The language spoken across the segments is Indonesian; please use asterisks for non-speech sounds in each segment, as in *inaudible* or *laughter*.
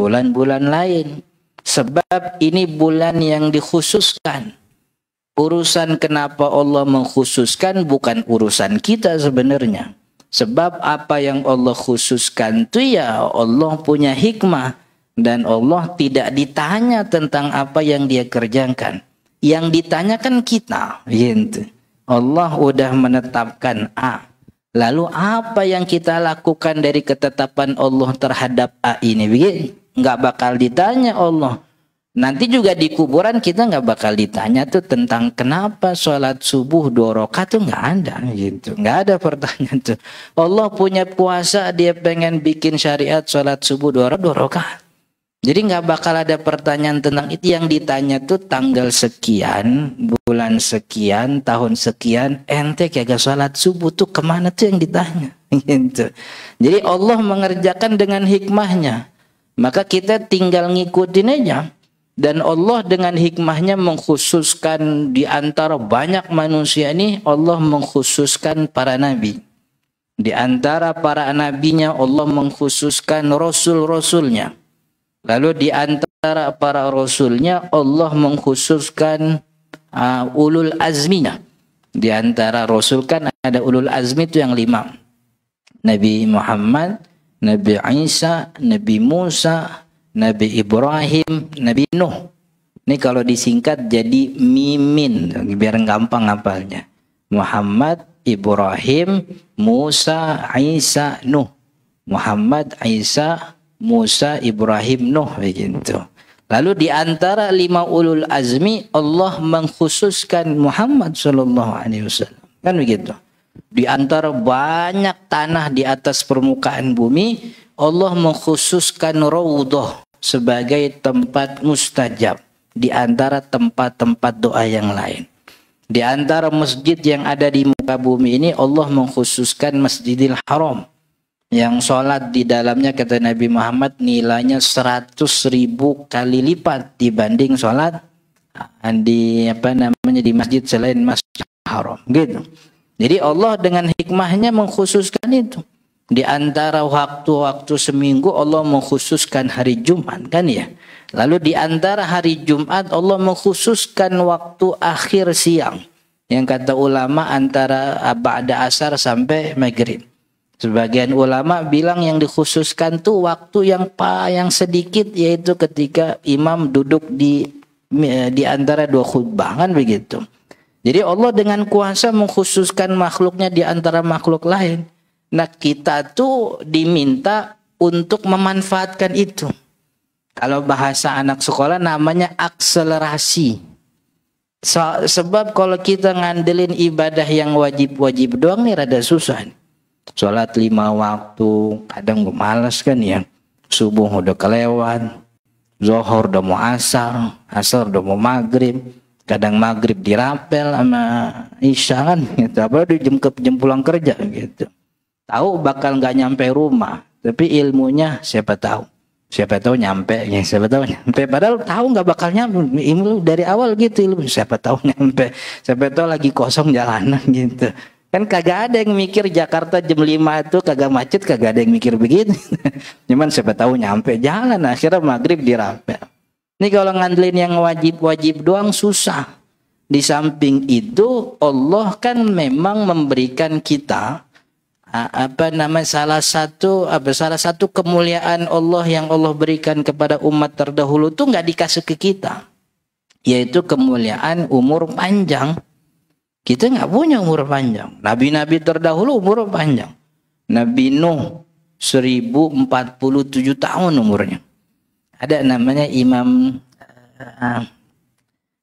bulan-bulan lain. Sebab ini bulan yang dikhususkan. Urusan kenapa Allah mengkhususkan bukan urusan kita sebenarnya. Sebab apa yang Allah khususkan itu ya Allah punya hikmah. Dan Allah tidak ditanya tentang apa yang dia kerjakan. Yang ditanyakan kita. Gitu. Allah udah menetapkan A. Lalu apa yang kita lakukan dari ketetapan Allah terhadap A ini? Begitu nggak bakal ditanya Allah. Nanti juga di kuburan kita nggak bakal ditanya tuh tentang kenapa sholat subuh dua rakaat tuh nggak ada gitu, nggak ada pertanyaan tuh. Allah punya puasa dia pengen bikin syariat sholat subuh dua rakaat, dua Jadi nggak bakal ada pertanyaan tentang itu yang ditanya tuh tanggal sekian, bulan sekian, tahun sekian, ente kagak sholat subuh tuh kemana tuh yang ditanya *laughs* gitu. Jadi Allah mengerjakan dengan hikmahnya. maka kita tinggal ngikutin aja dan Allah dengan hikmahnya mengkhususkan di antara banyak manusia ini Allah mengkhususkan para nabi di antara para nabinya Allah mengkhususkan rasul-rasulnya lalu di antara para rasulnya Allah mengkhususkan uh, ulul azminya di antara rasul kan ada ulul azmi itu yang lima Nabi Muhammad Nabi Isa, Nabi Musa, Nabi Ibrahim, Nabi Nuh. Ini kalau disingkat jadi mimin, biar gampang hafalnya. Muhammad, Ibrahim, Musa, Isa, Nuh. Muhammad, Isa, Musa, Ibrahim, Nuh begitu. Lalu di antara lima ulul azmi Allah mengkhususkan Muhammad sallallahu alaihi wasallam. Kan begitu. Di antara banyak tanah di atas permukaan bumi, Allah mengkhususkan Raudhah sebagai tempat mustajab di antara tempat-tempat doa yang lain. Di antara masjid yang ada di muka bumi ini Allah mengkhususkan Masjidil Haram yang sholat di dalamnya kata Nabi Muhammad nilainya 100 ribu kali lipat dibanding sholat di apa namanya di masjid selain masjid haram gitu jadi Allah dengan hikmahnya mengkhususkan itu. Di antara waktu-waktu seminggu Allah mengkhususkan hari Jumat kan ya. Lalu di antara hari Jumat Allah mengkhususkan waktu akhir siang. Yang kata ulama antara ba'da asar sampai maghrib. Sebagian ulama bilang yang dikhususkan tuh waktu yang pa yang sedikit yaitu ketika imam duduk di di antara dua khutbah kan begitu. Jadi Allah dengan kuasa mengkhususkan makhluknya di antara makhluk lain. Nah kita tuh diminta untuk memanfaatkan itu. Kalau bahasa anak sekolah namanya akselerasi. So, sebab kalau kita ngandelin ibadah yang wajib-wajib doang nih rada susah. Sholat lima waktu, kadang gue males kan ya. Subuh udah kelewat, zohor udah mau asar, asar udah mau maghrib kadang maghrib dirapel sama isya kan gitu di jam ke jam pulang kerja gitu tahu bakal nggak nyampe rumah tapi ilmunya siapa tahu siapa tahu nyampe ya siapa tahu nyampe padahal tahu nggak bakal nyampe ilmu dari awal gitu ilmu siapa tahu *laughs* nyampe siapa tahu lagi kosong jalanan gitu Kan kagak ada yang mikir Jakarta jam 5 itu kagak macet, kagak ada yang mikir begitu. *laughs* Cuman siapa tahu nyampe jalan akhirnya maghrib dirapel. Ini kalau ngandelin yang wajib-wajib doang susah. Di samping itu Allah kan memang memberikan kita apa namanya salah satu apa salah satu kemuliaan Allah yang Allah berikan kepada umat terdahulu itu nggak dikasih ke kita yaitu kemuliaan umur panjang kita nggak punya umur panjang nabi-nabi terdahulu umur panjang Nabi Nuh 1047 tahun umurnya ada namanya Imam uh,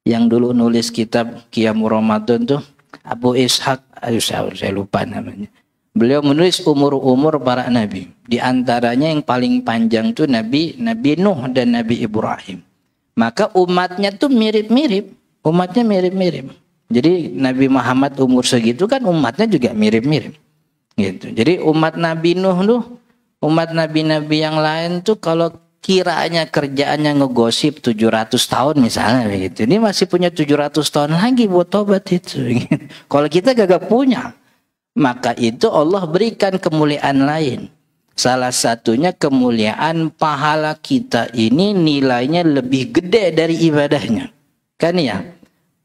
yang dulu nulis kitab Qiyamu Ramadan tuh Abu Ishaq aduh saya, saya lupa namanya beliau menulis umur-umur para nabi di antaranya yang paling panjang tuh nabi Nabi Nuh dan Nabi Ibrahim maka umatnya tuh mirip-mirip umatnya mirip-mirip jadi Nabi Muhammad umur segitu kan umatnya juga mirip-mirip gitu jadi umat Nabi Nuh tuh umat nabi-nabi yang lain tuh kalau kiranya kerjaannya ngegosip 700 tahun misalnya gitu. Ini masih punya 700 tahun lagi buat tobat itu. Gitu. Kalau kita gagap punya, maka itu Allah berikan kemuliaan lain. Salah satunya kemuliaan pahala kita ini nilainya lebih gede dari ibadahnya. Kan ya?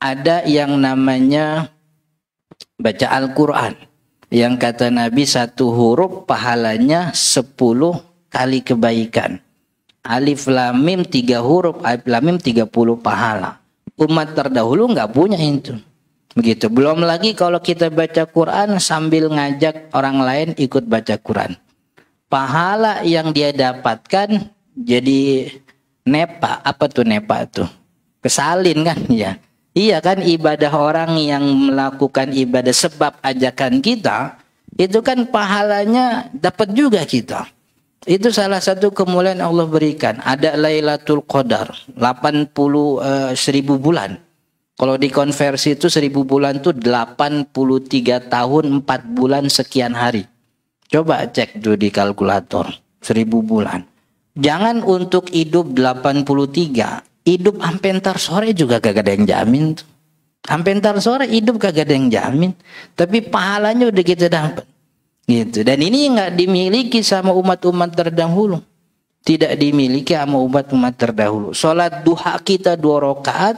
Ada yang namanya baca Al-Quran. Yang kata Nabi satu huruf pahalanya sepuluh kali kebaikan. Alif Lam Mim tiga huruf, Alif Lam Mim tiga puluh pahala. Umat terdahulu nggak punya itu. Begitu. Belum lagi kalau kita baca Quran sambil ngajak orang lain ikut baca Quran. Pahala yang dia dapatkan jadi nepa. Apa tuh nepa tuh? Kesalin kan *laughs* ya. Iya kan ibadah orang yang melakukan ibadah sebab ajakan kita itu kan pahalanya dapat juga kita. Itu salah satu kemuliaan Allah berikan. Ada Lailatul Qadar, 80 uh, eh, seribu bulan. Kalau dikonversi itu 1000 bulan itu 83 tahun 4 bulan sekian hari. Coba cek dulu di kalkulator. 1000 bulan. Jangan untuk hidup 83. Hidup sampai ntar sore juga gak ada yang jamin. Sampai ntar sore hidup gak ada yang jamin. Tapi pahalanya udah kita dapat. Gitu. Dan ini nggak dimiliki sama umat-umat terdahulu. Tidak dimiliki sama umat-umat terdahulu. Sholat duha kita dua rakaat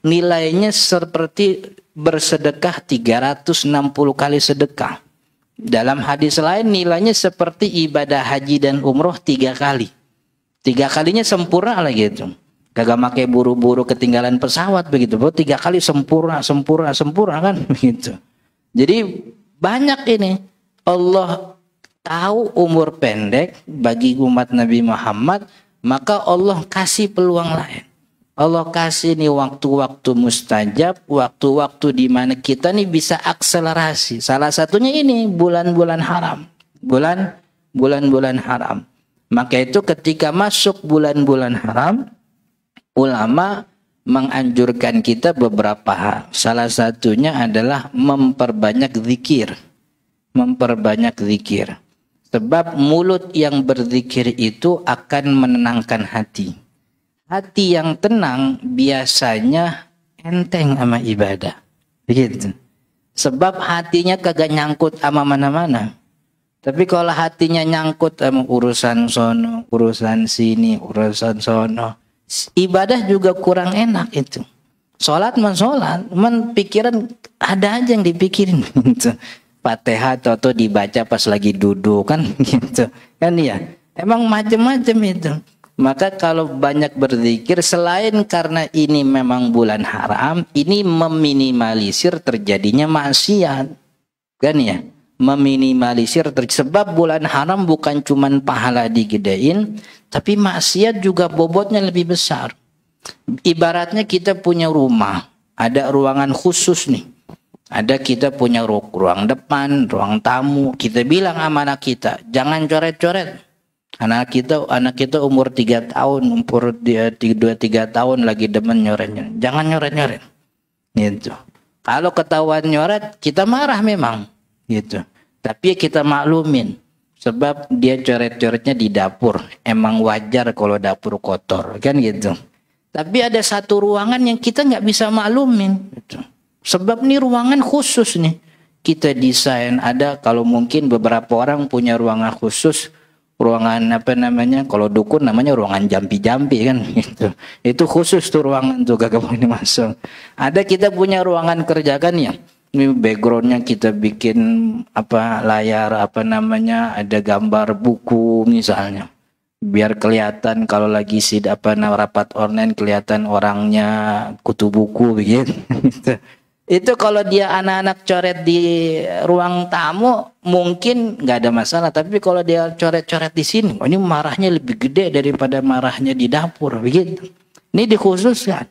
nilainya seperti bersedekah 360 kali sedekah. Dalam hadis lain nilainya seperti ibadah haji dan umroh tiga kali. Tiga kalinya sempurna lah gitu. Kagak pakai buru-buru ketinggalan pesawat begitu. Bro, tiga kali sempurna, sempurna, sempurna kan *laughs* begitu. Jadi banyak ini Allah tahu umur pendek bagi umat Nabi Muhammad, maka Allah kasih peluang lain. Allah kasih nih waktu-waktu mustajab, waktu-waktu di mana kita nih bisa akselerasi. Salah satunya ini bulan-bulan haram. Bulan bulan-bulan haram. Maka itu ketika masuk bulan-bulan haram, ulama menganjurkan kita beberapa hal. Salah satunya adalah memperbanyak zikir memperbanyak zikir. Sebab mulut yang berzikir itu akan menenangkan hati. Hati yang tenang biasanya enteng sama ibadah. Begitu. Sebab hatinya kagak nyangkut sama mana-mana. Tapi kalau hatinya nyangkut sama urusan sono, urusan sini, urusan sono, ibadah juga kurang enak itu. Sholat sholat, men pikiran ada aja yang dipikirin. *laughs* Gitu. Fatihah atau dibaca pas lagi duduk kan *laughs* gitu kan iya emang macam-macam itu maka kalau banyak berzikir selain karena ini memang bulan haram ini meminimalisir terjadinya maksiat kan ya meminimalisir sebab bulan haram bukan cuma pahala digedein tapi maksiat juga bobotnya lebih besar ibaratnya kita punya rumah ada ruangan khusus nih ada kita punya ruang depan, ruang tamu. Kita bilang sama anak kita, jangan coret-coret. Anak kita anak kita umur tiga tahun, umur dia dua tiga tahun lagi demen nyoret-nyoret. Jangan nyoret-nyoret. Gitu. Kalau ketahuan nyoret, kita marah memang. Gitu. Tapi kita maklumin. Sebab dia coret-coretnya di dapur. Emang wajar kalau dapur kotor. Kan gitu. Tapi ada satu ruangan yang kita nggak bisa maklumin. Gitu. Sebab ini ruangan khusus nih. Kita desain ada kalau mungkin beberapa orang punya ruangan khusus, ruangan apa namanya? Kalau dukun namanya ruangan jampi-jampi kan *laughs* gitu. Itu khusus tuh ruangan tuh gak boleh masuk. Ada kita punya ruangan kerja kan ya. Ini backgroundnya kita bikin apa layar apa namanya ada gambar buku misalnya biar kelihatan kalau lagi sid apa rapat online kelihatan orangnya kutu buku begitu *laughs* Itu kalau dia anak-anak coret di ruang tamu mungkin nggak ada masalah. Tapi kalau dia coret-coret di sini, oh ini marahnya lebih gede daripada marahnya di dapur begitu. Ini dikhususkan.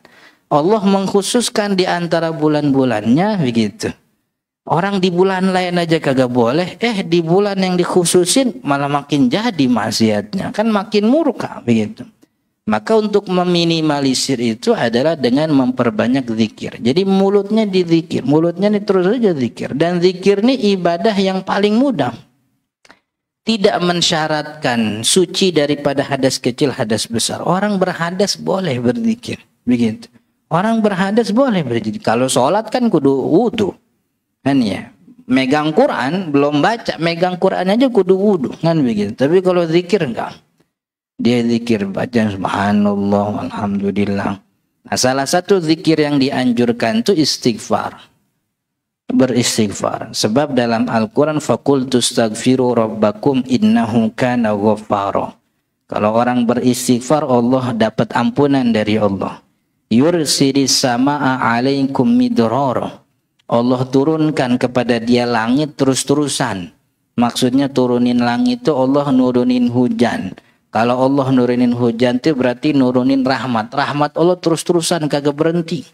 Allah mengkhususkan di antara bulan-bulannya begitu. Orang di bulan lain aja kagak boleh, eh di bulan yang dikhususin malah makin jadi maksiatnya, kan makin murka begitu. Maka untuk meminimalisir itu adalah dengan memperbanyak zikir. Jadi mulutnya dizikir, mulutnya ini terus saja zikir. Dan zikir ini ibadah yang paling mudah. Tidak mensyaratkan suci daripada hadas kecil, hadas besar. Orang berhadas boleh berzikir. Begitu. Orang berhadas boleh berzikir. Kalau sholat kan kudu wudhu. Kan ya. Megang Quran, belum baca. Megang Quran aja kudu wudhu. Kan begitu. Tapi kalau zikir enggak. Dia zikir baca subhanallah, alhamdulillah. Nah, salah satu zikir yang dianjurkan itu istighfar. Beristighfar. Sebab dalam Al-Quran, فَقُلْ تُسْتَغْفِرُوا رَبَّكُمْ إِنَّهُ كَانَ kalau orang beristighfar Allah dapat ampunan dari Allah. Yursilis sama'a alaikum midror. Allah turunkan kepada dia langit terus-terusan. Maksudnya turunin langit itu Allah nurunin hujan. Kalau Allah nurunin hujan itu berarti nurunin rahmat. Rahmat Allah terus-terusan kagak berhenti.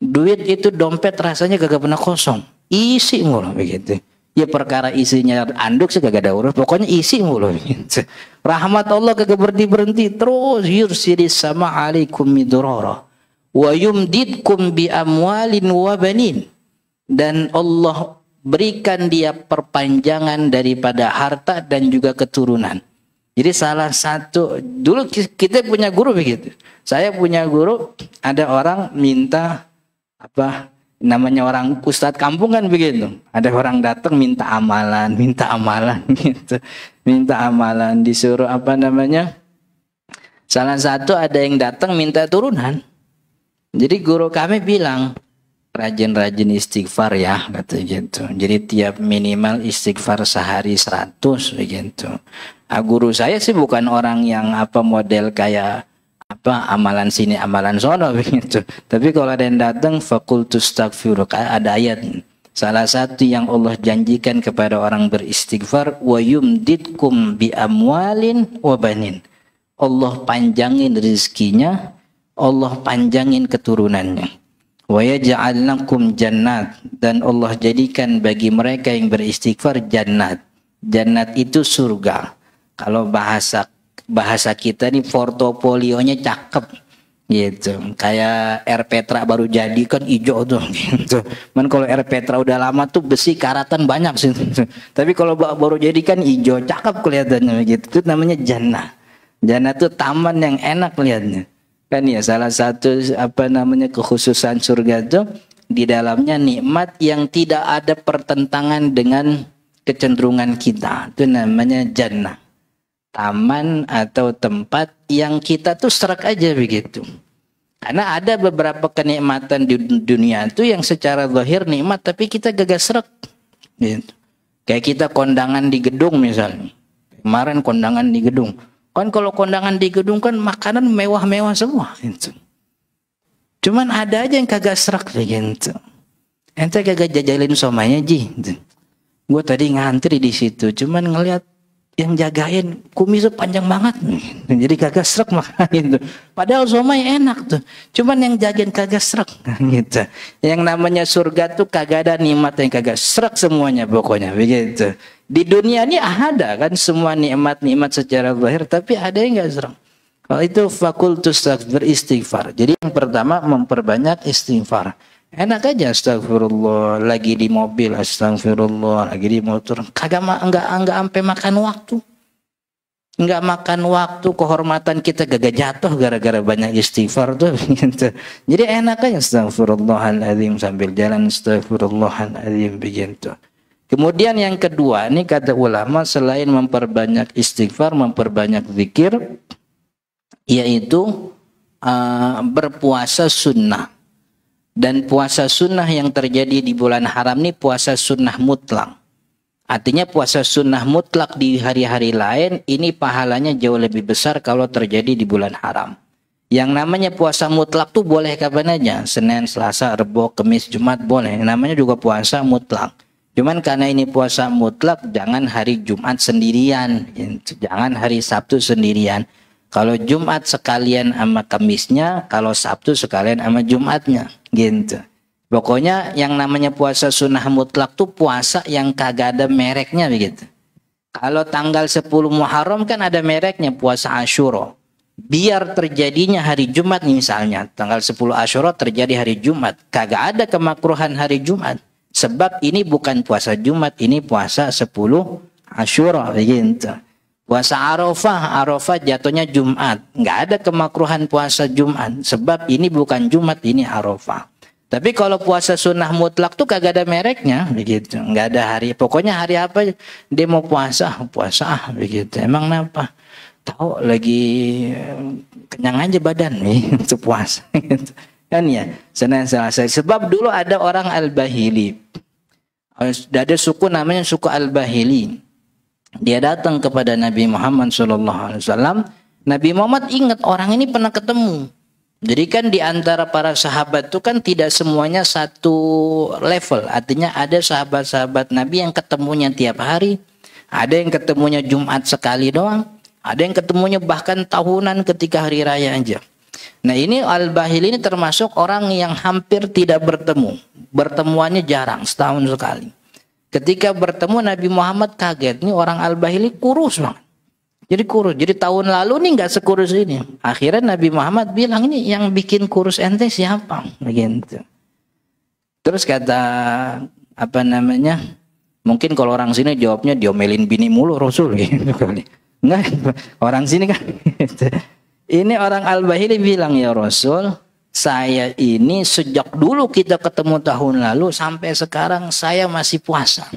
Duit itu dompet rasanya kagak pernah kosong. Isi mulu begitu. Ya perkara isinya anduk sih kagak ada urus. Pokoknya isi mulu begitu. Rahmat Allah kagak berhenti-berhenti. Terus Yursiri sama alaikum midurara. Wa yumdidkum bi amwalin wa banin. Dan Allah berikan dia perpanjangan daripada harta dan juga keturunan jadi salah satu dulu kita punya guru begitu. Saya punya guru ada orang minta apa namanya orang ustad kampung kan begitu. Ada orang datang minta amalan, minta amalan *laughs* gitu. Minta amalan disuruh apa namanya? Salah satu ada yang datang minta turunan. Jadi guru kami bilang, rajin-rajin istighfar ya kata gitu. Jadi tiap minimal istighfar sehari 100 begitu. Nah, guru saya sih bukan orang yang apa model kayak apa amalan sini amalan sono *laughs* begitu. Tapi kalau ada yang datang fakultus takfiruk ada ayat Salah satu yang Allah janjikan kepada orang beristighfar wa yumditkum bi amwalin wa banin. Allah panjangin rezekinya, Allah panjangin keturunannya wa yaj'al jannat dan Allah jadikan bagi mereka yang beristighfar jannat. Jannat itu surga. Kalau bahasa bahasa kita nih portofolionya cakep gitu kayak air petra baru jadi kan hijau tuh *laughs* gitu man kalau air petra udah lama tuh besi karatan banyak sih gitu. *laughs* tapi kalau baru jadi kan hijau cakep kelihatannya gitu itu namanya jannah jannah tuh taman yang enak kelihatannya kan ya salah satu apa namanya kekhususan surga itu di dalamnya nikmat yang tidak ada pertentangan dengan kecenderungan kita itu namanya jannah taman atau tempat yang kita tuh serak aja begitu karena ada beberapa kenikmatan di dunia itu yang secara zahir nikmat tapi kita gagas serak gitu. kayak kita kondangan di gedung misalnya kemarin kondangan di gedung Kan kalau kondangan di gedung kan makanan mewah-mewah semua. Gitu. Cuman ada aja yang kagak serak gitu. Ente kagak jajalin somanya ji. Gitu. Gue tadi ngantri di situ, cuman ngeliat yang jagain kumis itu panjang banget *laughs* jadi kagak serak makanya *laughs* gitu padahal somai enak tuh cuman yang jagain kagak serak *laughs* gitu yang namanya surga tuh kagak ada nikmat yang kagak serak semuanya pokoknya begitu di dunia ini ada kan semua nikmat-nikmat secara lahir, tapi ada yang nggak serak kalau itu fakultus beristighfar jadi yang pertama memperbanyak istighfar enak aja astagfirullah lagi di mobil astagfirullah lagi di motor kagak enggak enggak sampai makan waktu Enggak makan waktu kehormatan kita gagal jatuh gara-gara banyak istighfar tuh *laughs* gitu. jadi enak aja astagfirullahaladzim sambil jalan astagfirullahaladzim begitu kemudian yang kedua ini kata ulama selain memperbanyak istighfar memperbanyak zikir yaitu uh, berpuasa sunnah dan puasa sunnah yang terjadi di bulan haram ini puasa sunnah mutlak. Artinya puasa sunnah mutlak di hari-hari lain ini pahalanya jauh lebih besar kalau terjadi di bulan haram. Yang namanya puasa mutlak tuh boleh kapan aja. Senin, Selasa, Rebo, Kemis, Jumat boleh. Yang namanya juga puasa mutlak. Cuman karena ini puasa mutlak jangan hari Jumat sendirian. Jangan hari Sabtu sendirian. Kalau Jumat sekalian sama Kamisnya, kalau Sabtu sekalian sama Jumatnya, gitu. Pokoknya yang namanya puasa sunnah mutlak tuh puasa yang kagak ada mereknya begitu. Kalau tanggal 10 Muharram kan ada mereknya puasa Ashuro. Biar terjadinya hari Jumat misalnya, tanggal 10 Ashuro terjadi hari Jumat. Kagak ada kemakruhan hari Jumat. Sebab ini bukan puasa Jumat, ini puasa 10 Ashuro begitu. Puasa Arafah, Arafah jatuhnya Jumat. Nggak ada kemakruhan puasa Jumat. Sebab ini bukan Jumat, ini Arafah. Tapi kalau puasa sunnah mutlak tuh kagak ada mereknya, begitu. Nggak ada hari. Pokoknya hari apa dia mau puasa, puasa, begitu. Emang kenapa? Tahu lagi eh, kenyang aja badan nih *laughs* untuk puasa. Gitu. Kan ya, Senin Selasa. Sebab dulu ada orang Al-Bahili. Eh, ada suku namanya suku Al-Bahili dia datang kepada Nabi Muhammad SAW. Nabi Muhammad ingat orang ini pernah ketemu. Jadi kan di antara para sahabat itu kan tidak semuanya satu level. Artinya ada sahabat-sahabat Nabi yang ketemunya tiap hari. Ada yang ketemunya Jumat sekali doang. Ada yang ketemunya bahkan tahunan ketika hari raya aja. Nah ini Al-Bahil ini termasuk orang yang hampir tidak bertemu. Bertemuannya jarang, setahun sekali. Ketika bertemu Nabi Muhammad kaget, nih orang Al-Bahili kurus banget. Jadi kurus. Jadi tahun lalu nih nggak sekurus ini. Akhirnya Nabi Muhammad bilang ini yang bikin kurus ente siapa? Begitu. Terus kata apa namanya? Mungkin kalau orang sini jawabnya diomelin bini mulu Rasul Enggak, *laughs* orang sini kan. *laughs* Ini orang Al-Bahili bilang ya Rasul, saya ini sejak dulu kita ketemu tahun lalu sampai sekarang saya masih puasa.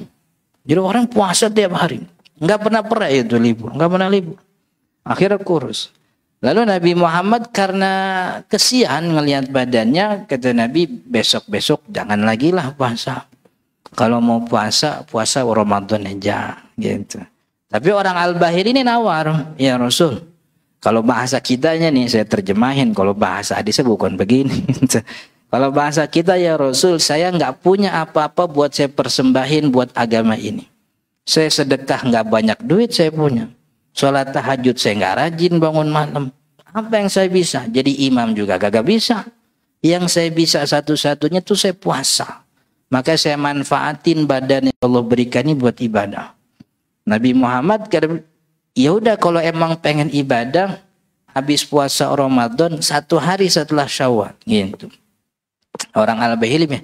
Jadi orang puasa tiap hari. Nggak pernah pernah itu libur. Nggak pernah libur. Akhirnya kurus. Lalu Nabi Muhammad karena kesian ngelihat badannya, kata Nabi besok-besok jangan lagi lah puasa. Kalau mau puasa, puasa Ramadan aja gitu. Tapi orang Al-Bahir ini nawar, ya Rasul, kalau bahasa kitanya nih saya terjemahin. Kalau bahasa hadisnya bukan begini. *laughs* Kalau bahasa kita ya Rasul, saya nggak punya apa-apa buat saya persembahin buat agama ini. Saya sedekah nggak banyak duit saya punya. Sholat tahajud saya nggak rajin bangun malam. Apa yang saya bisa? Jadi imam juga gak bisa. Yang saya bisa satu-satunya tuh saya puasa. Maka saya manfaatin badan yang Allah berikan ini buat ibadah. Nabi Muhammad ya udah kalau emang pengen ibadah habis puasa Ramadan satu hari setelah Syawal gitu. Orang al bahili ya.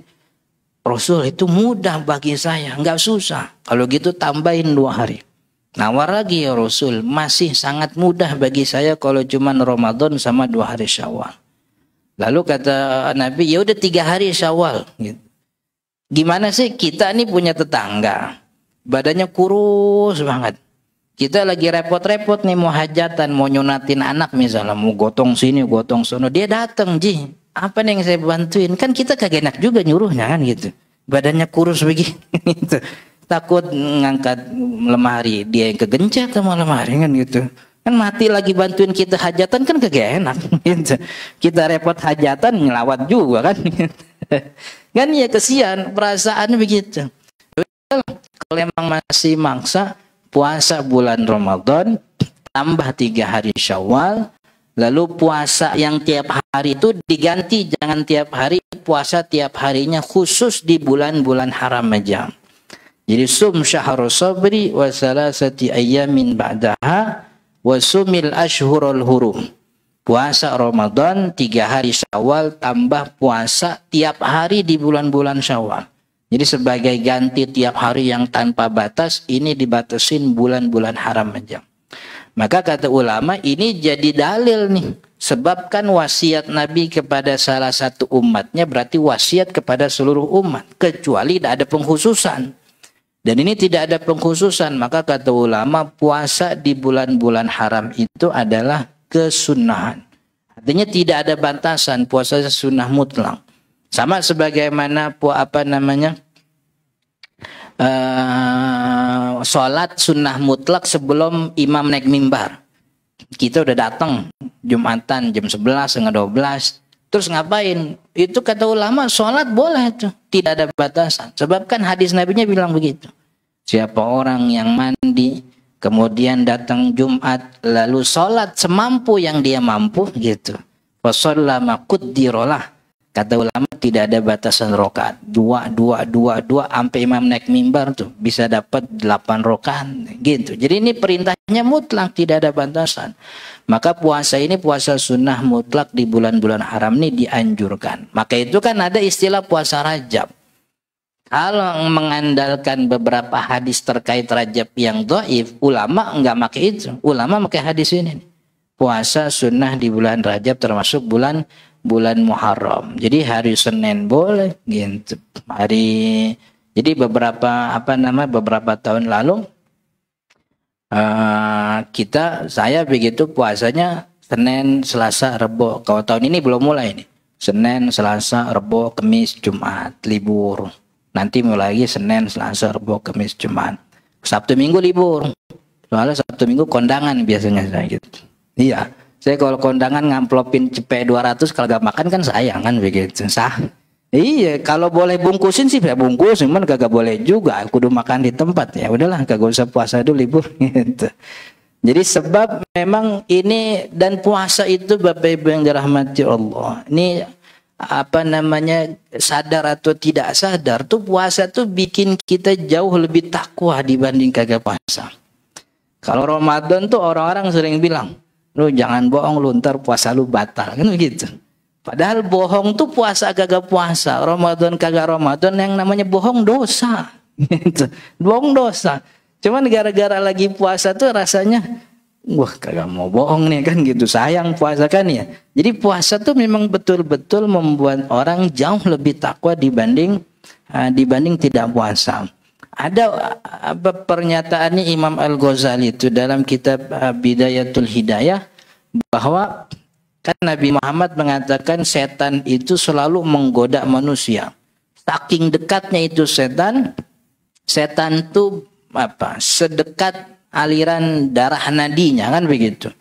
Rasul itu mudah bagi saya, nggak susah. Kalau gitu tambahin dua hari. Nawar lagi ya Rasul, masih sangat mudah bagi saya kalau cuma Ramadan sama dua hari Syawal. Lalu kata Nabi, ya udah tiga hari Syawal. Gitu. Gimana sih kita ini punya tetangga, badannya kurus banget kita lagi repot-repot nih mau hajatan, mau nyunatin anak misalnya, mau gotong sini, gotong sono. Dia datang, Ji, apa nih yang saya bantuin? Kan kita kagak enak juga nyuruhnya kan gitu. Badannya kurus begitu, *laughs* Takut ngangkat lemari, dia yang kegencet sama lemari kan gitu kan mati lagi bantuin kita hajatan kan kagak enak *laughs* gitu. kita repot hajatan ngelawat juga kan gitu. *laughs* kan ya kesian perasaan begitu kalau emang masih mangsa puasa bulan Ramadan tambah tiga hari Syawal lalu puasa yang tiap hari itu diganti jangan tiap hari puasa tiap harinya khusus di bulan-bulan haram aja jadi sum syahrul sabri wa salasati ayyamin ba'daha wa sumil ashhurul hurum puasa Ramadan tiga hari Syawal tambah puasa tiap hari di bulan-bulan Syawal jadi sebagai ganti tiap hari yang tanpa batas ini dibatasin bulan-bulan haram aja. Maka kata ulama ini jadi dalil nih. Sebabkan wasiat Nabi kepada salah satu umatnya berarti wasiat kepada seluruh umat. Kecuali tidak ada pengkhususan. Dan ini tidak ada pengkhususan. Maka kata ulama puasa di bulan-bulan haram itu adalah kesunahan. Artinya tidak ada batasan puasa sunnah mutlak. Sama sebagaimana apa namanya? Uh, sholat sunnah mutlak sebelum imam naik mimbar. Kita udah datang Jumatan jam 11, setengah 12. Terus ngapain? Itu kata ulama sholat boleh tuh. Tidak ada batasan. Sebab kan hadis nabinya bilang begitu. Siapa orang yang mandi, kemudian datang Jumat, lalu sholat semampu yang dia mampu gitu. Fasollama dirolah Kata ulama tidak ada batasan rokaat. Dua, dua, dua, dua, sampai imam naik mimbar tuh bisa dapat delapan rokaat gitu. Jadi ini perintahnya mutlak tidak ada batasan. Maka puasa ini puasa sunnah mutlak di bulan-bulan haram ini dianjurkan. Maka itu kan ada istilah puasa rajab. Kalau mengandalkan beberapa hadis terkait rajab yang doif, ulama enggak pakai itu. Ulama pakai hadis ini. Puasa sunnah di bulan rajab termasuk bulan bulan Muharram. Jadi hari Senin boleh gitu. Hari jadi beberapa apa nama beberapa tahun lalu uh, kita saya begitu puasanya Senin, Selasa, Rebo. Kalau tahun ini belum mulai nih. Senin, Selasa, Rebo, Kamis, Jumat libur. Nanti mulai lagi Senin, Selasa, Rebo, Kamis, Jumat. Sabtu Minggu libur. Soalnya Sabtu Minggu kondangan biasanya saya gitu. Iya saya kalau kondangan ngamplopin cepet 200 kalau gak makan kan sayang kan begitu. Sah. Iya, kalau boleh bungkusin sih saya bungkus, cuman kagak boleh juga. Kudu makan di tempat ya. Udahlah, kagak usah puasa dulu libur *laughs* gitu. Jadi sebab memang ini dan puasa itu Bapak Ibu yang dirahmati Allah. Ini apa namanya sadar atau tidak sadar tuh puasa tuh bikin kita jauh lebih takwa dibanding kagak puasa. Kalau Ramadan tuh orang-orang sering bilang, Lu jangan bohong lu ntar puasa lu batal. Kan begitu. Padahal bohong tuh puasa kagak puasa. Ramadan kagak Ramadan. Yang namanya bohong dosa. *laughs* Gitu. Bohong dosa. Cuman gara-gara lagi puasa tuh rasanya wah kagak mau bohong nih kan gitu sayang puasa kan ya jadi puasa tuh memang betul-betul membuat orang jauh lebih takwa dibanding eh, dibanding tidak puasa ada apa pernyataannya Imam Al-Ghazali itu dalam kitab eh, Bidayatul Hidayah bahwa kan Nabi Muhammad mengatakan setan itu selalu menggoda manusia. Saking dekatnya itu setan, setan itu apa? Sedekat aliran darah nadinya kan begitu.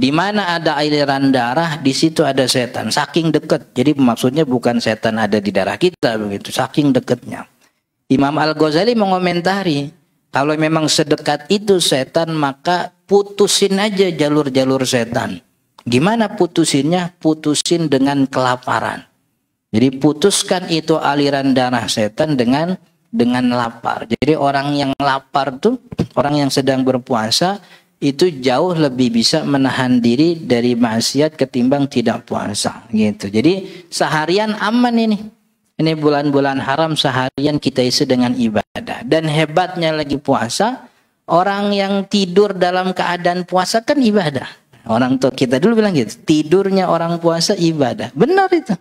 Di mana ada aliran darah, di situ ada setan. Saking dekat. Jadi maksudnya bukan setan ada di darah kita begitu, saking dekatnya. Imam Al-Ghazali mengomentari, kalau memang sedekat itu setan, maka putusin aja jalur-jalur setan. Gimana putusinnya? Putusin dengan kelaparan. Jadi putuskan itu aliran darah setan dengan dengan lapar. Jadi orang yang lapar tuh, orang yang sedang berpuasa itu jauh lebih bisa menahan diri dari maksiat ketimbang tidak puasa gitu. Jadi seharian aman ini. Ini bulan-bulan haram seharian kita isi dengan ibadah. Dan hebatnya lagi puasa, orang yang tidur dalam keadaan puasa kan ibadah. Orang tua kita dulu bilang gitu, tidurnya orang puasa ibadah. Benar itu.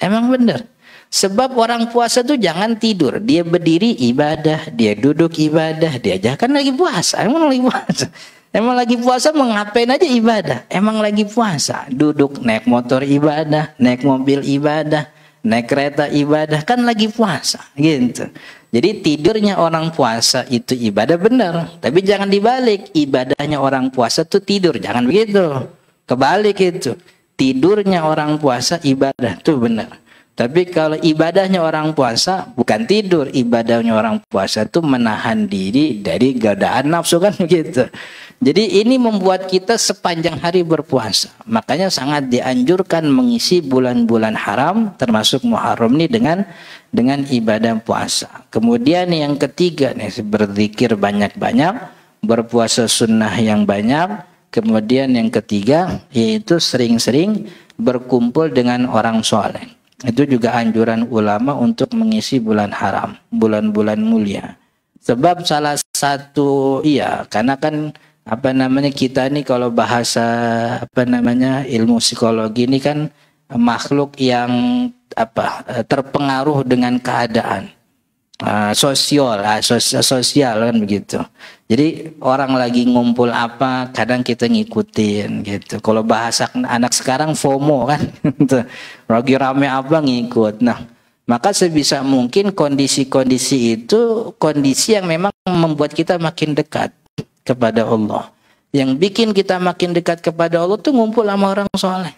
Emang benar. Sebab orang puasa tuh jangan tidur. Dia berdiri ibadah, dia duduk ibadah, dia jangan lagi puasa. Emang lagi puasa. Emang lagi puasa mengapain aja ibadah. Emang lagi puasa, duduk naik motor ibadah, naik mobil ibadah, naik kereta ibadah kan lagi puasa gitu. Jadi tidurnya orang puasa itu ibadah benar, tapi jangan dibalik ibadahnya orang puasa tuh tidur, jangan begitu. Kebalik itu. Tidurnya orang puasa ibadah tuh benar. Tapi kalau ibadahnya orang puasa bukan tidur, ibadahnya orang puasa itu menahan diri dari godaan nafsu kan begitu. *laughs* Jadi ini membuat kita sepanjang hari berpuasa. Makanya sangat dianjurkan mengisi bulan-bulan haram termasuk Muharram ini dengan dengan ibadah puasa. Kemudian yang ketiga nih berzikir banyak-banyak, berpuasa sunnah yang banyak, kemudian yang ketiga yaitu sering-sering berkumpul dengan orang soleh. Itu juga anjuran ulama untuk mengisi bulan haram, bulan-bulan mulia. Sebab salah satu iya, karena kan apa namanya kita ini kalau bahasa apa namanya ilmu psikologi ini kan makhluk yang apa terpengaruh dengan keadaan uh, sosial uh, ah, sosial, sosial kan begitu jadi orang lagi ngumpul apa, kadang kita ngikutin gitu. Kalau bahasa anak sekarang FOMO kan, ragi *laughs* lagi rame apa ngikut. Nah, maka sebisa mungkin kondisi-kondisi itu kondisi yang memang membuat kita makin dekat kepada Allah. Yang bikin kita makin dekat kepada Allah tuh ngumpul sama orang soleh.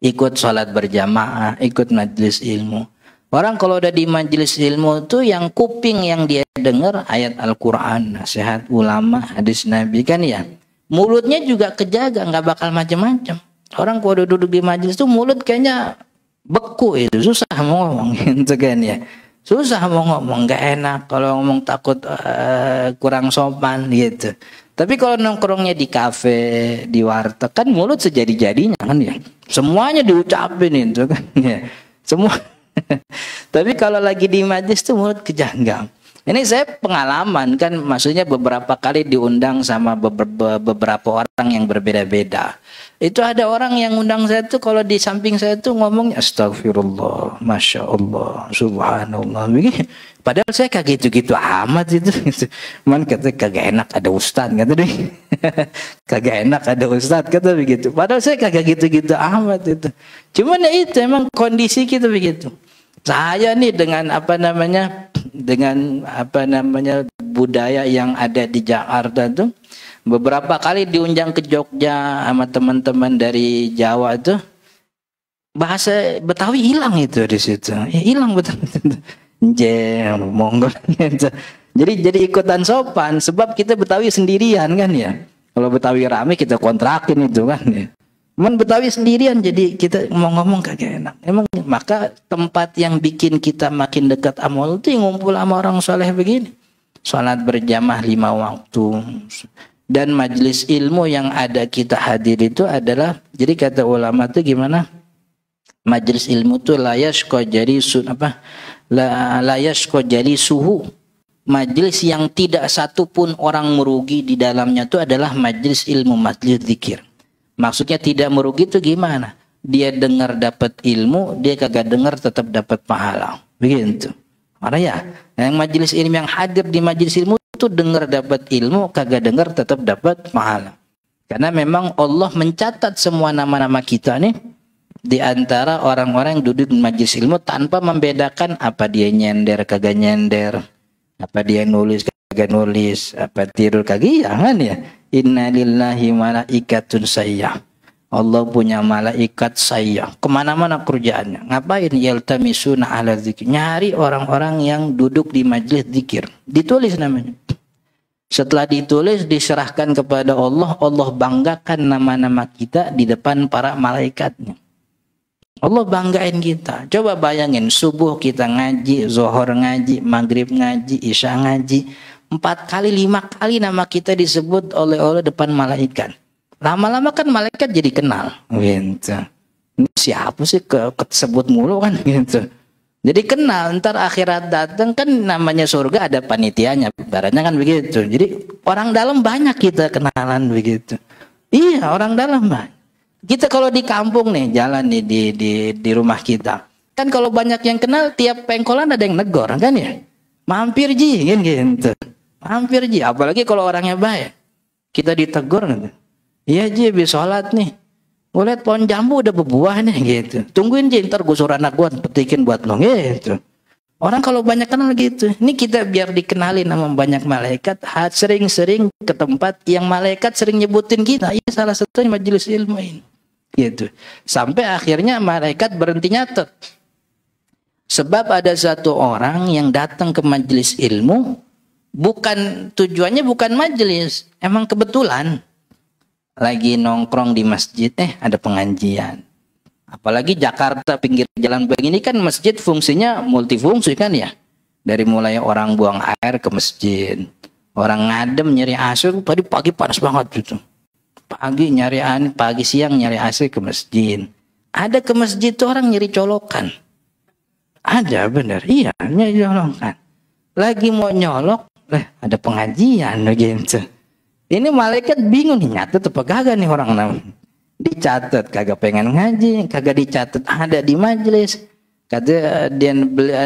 Ikut sholat berjamaah, ikut majlis ilmu. Orang kalau udah di majelis ilmu tuh yang kuping yang dia dengar ayat Al-Quran, nasihat ulama, hadis Nabi kan ya. Mulutnya juga kejaga, nggak bakal macam-macam. Orang kalau duduk di majelis tuh mulut kayaknya beku itu, susah mau ngomong *laughs* gitu kan ya. Susah mau ngomong, nggak enak kalau ngomong takut uh, kurang sopan gitu. Tapi kalau nongkrongnya di kafe, di warteg kan mulut sejadi-jadinya kan ya. Semuanya diucapin itu kan ya. Semua *laughs* Tapi kalau lagi di majlis tuh mulut kejanggang. Ini saya pengalaman kan maksudnya beberapa kali diundang sama beberapa orang yang berbeda-beda. Itu ada orang yang undang saya tuh kalau di samping saya tuh ngomongnya astagfirullah, masya Allah, subhanallah. Padahal saya kayak gitu-gitu amat itu. *laughs* Man kata kagak enak ada ustad kata deh *laughs* kagak enak ada ustad kata begitu. Padahal saya kagak gitu-gitu amat itu. Cuman ya itu emang kondisi kita begitu. Saya nih dengan apa namanya dengan apa namanya budaya yang ada di Jakarta tuh beberapa kali diundang ke Jogja sama teman-teman dari Jawa itu bahasa Betawi hilang itu di situ ya, hilang betul *laughs* jeng *laughs* jadi jadi ikutan sopan sebab kita Betawi sendirian kan ya kalau Betawi rame kita kontrakin itu kan ya Cuman Betawi sendirian jadi kita mau ngomong kagak enak. Emang ya, maka tempat yang bikin kita makin dekat amal itu ngumpul sama orang soleh begini. Salat berjamaah lima waktu, dan majelis ilmu yang ada kita hadir itu adalah jadi kata ulama itu gimana majelis ilmu itu layas kojari sun apa la, layas jadi suhu majelis yang tidak satu pun orang merugi di dalamnya itu adalah majelis ilmu majelis zikir maksudnya tidak merugi itu gimana dia dengar dapat ilmu dia kagak dengar tetap dapat pahala begitu Mana ya yang majelis ilmu yang hadir di majelis ilmu itu dengar dapat ilmu, kagak dengar tetap dapat pahala. Karena memang Allah mencatat semua nama-nama kita nih di antara orang-orang yang duduk di majelis ilmu tanpa membedakan apa dia nyender kagak nyender, apa dia nulis kagak nulis, apa tirul kagak Jangan iya ya. Inna lillahi malaikatun sayyah. Allah punya malaikat saya kemana-mana kerjaannya ngapain yaltamisuna ala zikir nyari orang-orang yang duduk di majlis zikir ditulis namanya setelah ditulis diserahkan kepada Allah Allah banggakan nama-nama kita di depan para malaikatnya Allah banggain kita coba bayangin subuh kita ngaji zohor ngaji maghrib ngaji isya ngaji empat kali lima kali nama kita disebut oleh Allah depan malaikat lama-lama kan malaikat jadi kenal gitu siapa sih ke, kesebut mulu kan *laughs* gitu jadi kenal ntar akhirat datang kan namanya surga ada panitianya barannya kan begitu jadi orang dalam banyak kita kenalan begitu iya orang dalam banyak kita kalau di kampung nih jalan nih di di di rumah kita kan kalau banyak yang kenal tiap pengkolan ada yang negor kan ya mampir ji kan gitu mampir ji apalagi kalau orangnya baik kita ditegur gitu Iya Ji, habis sholat nih. Gue liat pohon jambu udah berbuah nih gitu. Tungguin Ji, ntar gue anak gue petikin buat lo gitu. Orang kalau banyak kenal gitu. Ini kita biar dikenali nama banyak malaikat. Sering-sering ke tempat yang malaikat sering nyebutin kita. Ini iya, salah satu majelis ilmu ini. Gitu. Sampai akhirnya malaikat berhenti nyatet. Sebab ada satu orang yang datang ke majelis ilmu bukan tujuannya bukan majelis, emang kebetulan lagi nongkrong di masjid, eh ada pengajian. Apalagi Jakarta pinggir jalan begini kan masjid fungsinya multifungsi kan ya. Dari mulai orang buang air ke masjid, orang ngadem nyari asur, tadi pagi panas banget gitu. Pagi nyari an, pagi siang nyari AC ke masjid. Ada ke masjid tuh orang nyari colokan. Ada bener, iya nyari colokan. Lagi mau nyolok, leh ada pengajian gitu. Ini malaikat bingung nih nyatet apa kagak nih orang nama. Dicatat kagak pengen ngaji, kagak dicatat ada di majelis. Kata dia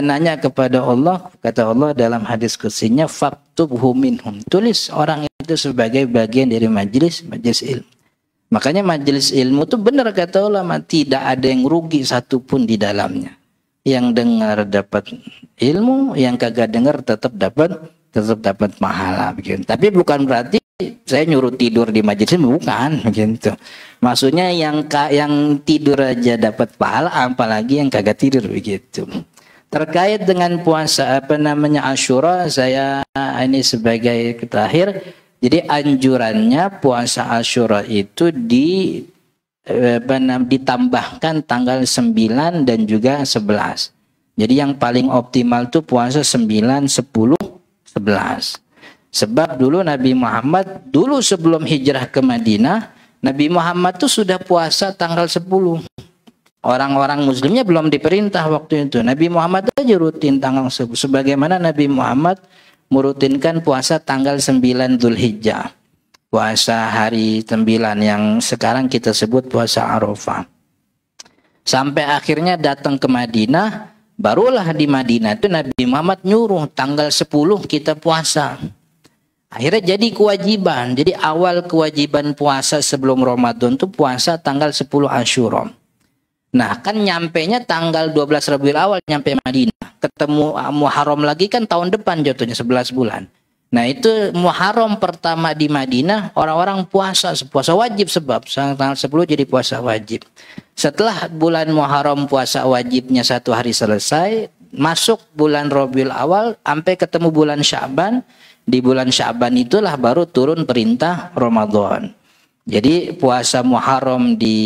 nanya kepada Allah, kata Allah dalam hadis kursinya faktubhu minhum. Tulis orang itu sebagai bagian dari majelis, majelis ilmu. Makanya majelis ilmu itu benar kata ulama tidak ada yang rugi satu pun di dalamnya. Yang dengar dapat ilmu, yang kagak dengar tetap dapat tetap dapat pahala begitu. Tapi bukan berarti saya nyuruh tidur di majelis bukan gitu. Maksudnya yang yang tidur aja dapat pahala apalagi yang kagak tidur begitu. Terkait dengan puasa apa namanya Asyura saya ini sebagai terakhir jadi anjurannya puasa Asyura itu di eh, apa, ditambahkan tanggal 9 dan juga 11. Jadi yang paling optimal tuh puasa 9, 10, 11. Sebab dulu Nabi Muhammad, dulu sebelum hijrah ke Madinah, Nabi Muhammad tuh sudah puasa tanggal 10. Orang-orang muslimnya belum diperintah waktu itu. Nabi Muhammad aja rutin tanggal 10. Sebagaimana Nabi Muhammad merutinkan puasa tanggal 9 Hijjah, Puasa hari 9 yang sekarang kita sebut puasa Arafah. Sampai akhirnya datang ke Madinah, barulah di Madinah itu Nabi Muhammad nyuruh tanggal 10 kita puasa. Akhirnya jadi kewajiban. Jadi awal kewajiban puasa sebelum Ramadan itu puasa tanggal 10 Ashura. Nah, kan nyampe nya tanggal 12 Rabiul Awal nyampe Madinah. Ketemu ah, Muharram lagi kan tahun depan jatuhnya 11 bulan. Nah, itu Muharram pertama di Madinah orang-orang puasa, puasa wajib sebab tanggal 10 jadi puasa wajib. Setelah bulan Muharram puasa wajibnya satu hari selesai, masuk bulan Rabiul Awal sampai ketemu bulan Syaban di bulan Syaban itulah baru turun perintah Ramadan. Jadi puasa Muharram di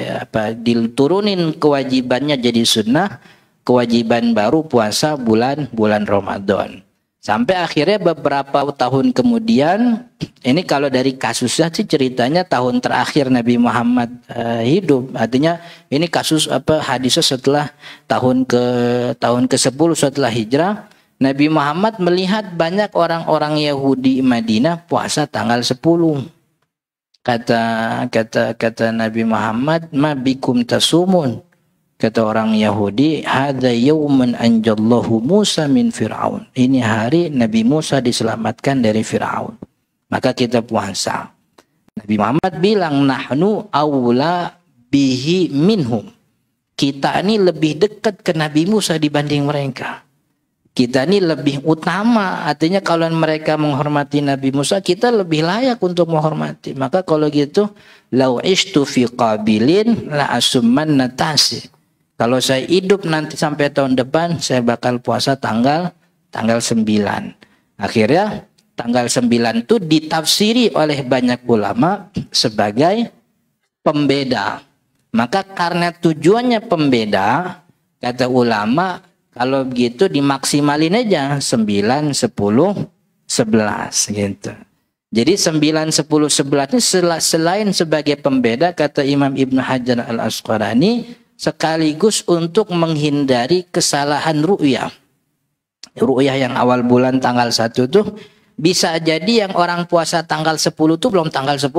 apa diturunin kewajibannya jadi sunnah, kewajiban baru puasa bulan bulan Ramadan. Sampai akhirnya beberapa tahun kemudian, ini kalau dari kasusnya sih ceritanya tahun terakhir Nabi Muhammad uh, hidup. Artinya ini kasus apa hadisnya setelah tahun ke tahun ke-10 setelah hijrah Nabi Muhammad melihat banyak orang-orang Yahudi Madinah puasa tanggal 10. Kata kata kata Nabi Muhammad, "Ma bikum tasumun?" Kata orang Yahudi, "Hadza yaumun anjallahu Musa min Firaun." Ini hari Nabi Musa diselamatkan dari Firaun. Maka kita puasa. Nabi Muhammad bilang, "Nahnu aula bihi minhum." Kita ini lebih dekat ke Nabi Musa dibanding mereka kita ini lebih utama. Artinya kalau mereka menghormati Nabi Musa, kita lebih layak untuk menghormati. Maka kalau gitu, lau istu fi qabilin la asumman natasi. Kalau saya hidup nanti sampai tahun depan, saya bakal puasa tanggal tanggal 9. Akhirnya tanggal 9 itu ditafsiri oleh banyak ulama sebagai pembeda. Maka karena tujuannya pembeda, kata ulama kalau begitu dimaksimalin aja 9, 10, 11 gitu. Jadi 9, 10, 11 ini selain sebagai pembeda kata Imam Ibn Hajar al-Asqarani sekaligus untuk menghindari kesalahan ru'yah. Ru'yah yang awal bulan tanggal 1 tuh bisa jadi yang orang puasa tanggal 10 tuh belum tanggal 10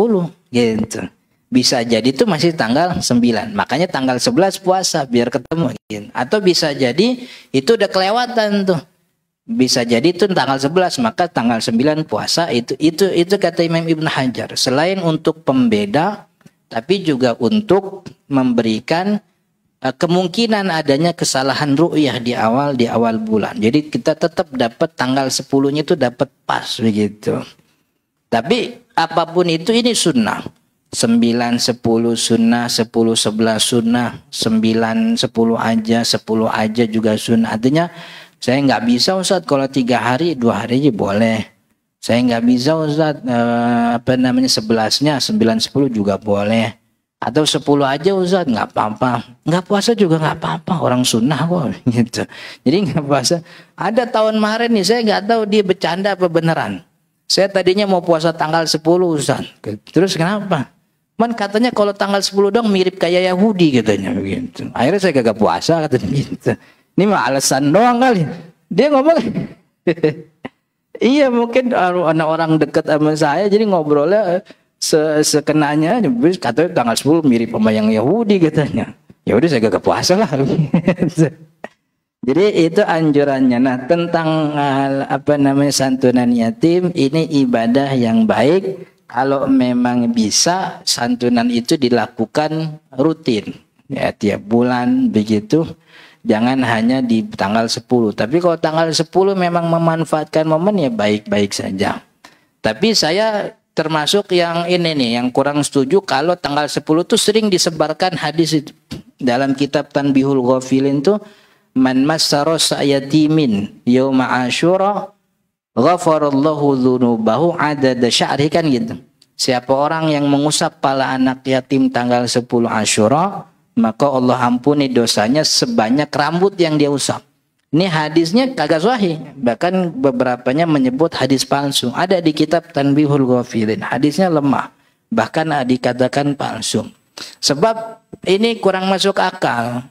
gitu bisa jadi itu masih tanggal 9. Makanya tanggal 11 puasa biar ketemu. Atau bisa jadi itu udah kelewatan tuh. Bisa jadi itu tanggal 11, maka tanggal 9 puasa itu itu itu kata Imam Ibn Hajar. Selain untuk pembeda tapi juga untuk memberikan eh, kemungkinan adanya kesalahan ru'yah di awal di awal bulan. Jadi kita tetap dapat tanggal 10-nya itu dapat pas begitu. Tapi apapun itu ini sunnah 9, 10 sunnah, 10, 11 sunnah, 9, 10 aja, 10 aja juga sunnah. Artinya saya nggak bisa Ustaz kalau tiga hari, dua hari aja boleh. Saya nggak bisa Ustaz eh, apa namanya sebelasnya, 9, 10 juga boleh. Atau 10 aja Ustaz, nggak apa-apa. Nggak puasa juga nggak apa-apa, orang sunnah kok. *laughs* Gitu. Jadi nggak puasa. Ada tahun kemarin nih, saya nggak tahu dia bercanda apa beneran. Saya tadinya mau puasa tanggal 10 Ustaz. Terus kenapa? Man katanya kalau tanggal 10 dong mirip kayak Yahudi katanya begitu. Akhirnya saya kagak puasa katanya gitu. Ini mah alasan doang kali. Dia ngomong *laughs* Iya mungkin anak orang dekat sama saya jadi ngobrolnya eh, se sekenanya katanya tanggal 10 mirip sama yang Yahudi katanya. Ya udah saya kagak puasa lah. *laughs* Jadi itu anjurannya. Nah tentang eh, apa namanya santunan yatim ini ibadah yang baik kalau memang bisa santunan itu dilakukan rutin ya tiap bulan begitu jangan hanya di tanggal 10 tapi kalau tanggal 10 memang memanfaatkan momen ya baik-baik saja tapi saya termasuk yang ini nih yang kurang setuju kalau tanggal 10 itu sering disebarkan hadis itu dalam kitab Tanbihul Ghafilin tuh man massaros ayatimin yauma asyura ghafarallahu dzunubahu adada sya'ri kan gitu. Siapa orang yang mengusap pala anak yatim tanggal 10 Asyura, maka Allah ampuni dosanya sebanyak rambut yang dia usap. Ini hadisnya kagak sahih, bahkan beberapanya menyebut hadis palsu. Ada di kitab Tanbihul Ghafirin, hadisnya lemah, bahkan dikatakan palsu. Sebab ini kurang masuk akal.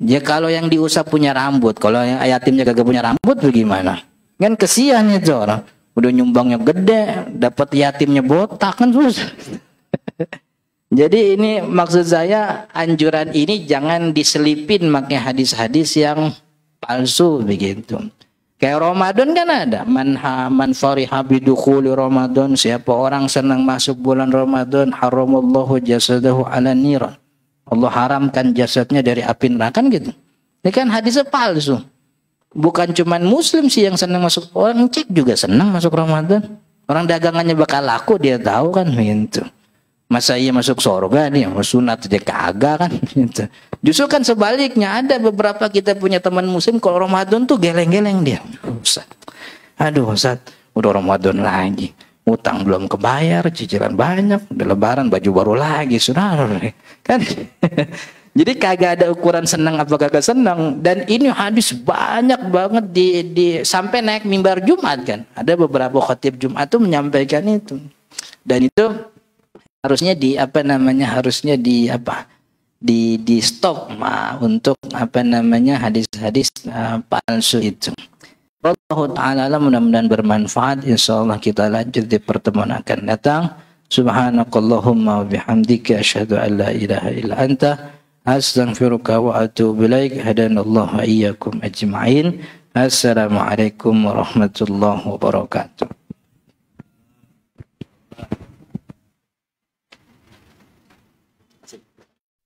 Ya kalau yang diusap punya rambut, kalau yang yatimnya kagak punya rambut bagaimana? Kan kesian itu ya, orang. Udah nyumbangnya gede, dapat yatimnya botak kan susah. *laughs* Jadi ini maksud saya anjuran ini jangan diselipin pakai hadis-hadis yang palsu begitu. Kayak Ramadan kan ada. Man ha, man fariha bidukhuli Ramadan. Siapa orang senang masuk bulan Ramadan, haramallahu jasadahu ala niran. Allah haramkan jasadnya dari api neraka kan gitu. Ini kan hadisnya palsu bukan cuman muslim sih yang senang masuk orang cek juga senang masuk Ramadan orang dagangannya bakal laku dia tahu kan itu masa iya masuk surga nih sunat dia kagak kan *laughs* gitu justru kan sebaliknya ada beberapa kita punya teman muslim kalau Ramadan tuh geleng-geleng dia Ustaz aduh Ustaz udah Ramadan lagi utang belum kebayar cicilan banyak udah lebaran baju baru lagi sudah *laughs* kan jadi kagak ada ukuran senang apa kagak senang dan ini hadis banyak banget di, di sampai naik mimbar Jumat kan. Ada beberapa khotib Jumat tuh menyampaikan itu. Dan itu harusnya di apa namanya harusnya di apa di di stop ma, untuk apa namanya hadis-hadis uh, palsu itu. Allah taala mudah-mudahan bermanfaat. Insyaallah kita lanjut di pertemuan akan datang. Subhanakallahumma wa bihamdika asyhadu an la ilaha illa anta Astaghfiruka wa atubu ilaik. Hadanallahu wa iyyakum ajma'in. Assalamualaikum warahmatullahi wabarakatuh.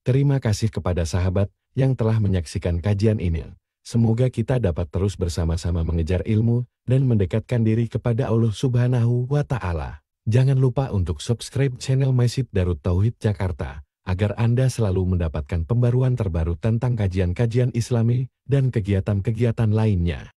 Terima kasih kepada sahabat yang telah menyaksikan kajian ini. Semoga kita dapat terus bersama-sama mengejar ilmu dan mendekatkan diri kepada Allah Subhanahu wa Ta'ala. Jangan lupa untuk subscribe channel Masjid Darut Tauhid Jakarta agar Anda selalu mendapatkan pembaruan terbaru tentang kajian-kajian Islami dan kegiatan-kegiatan lainnya.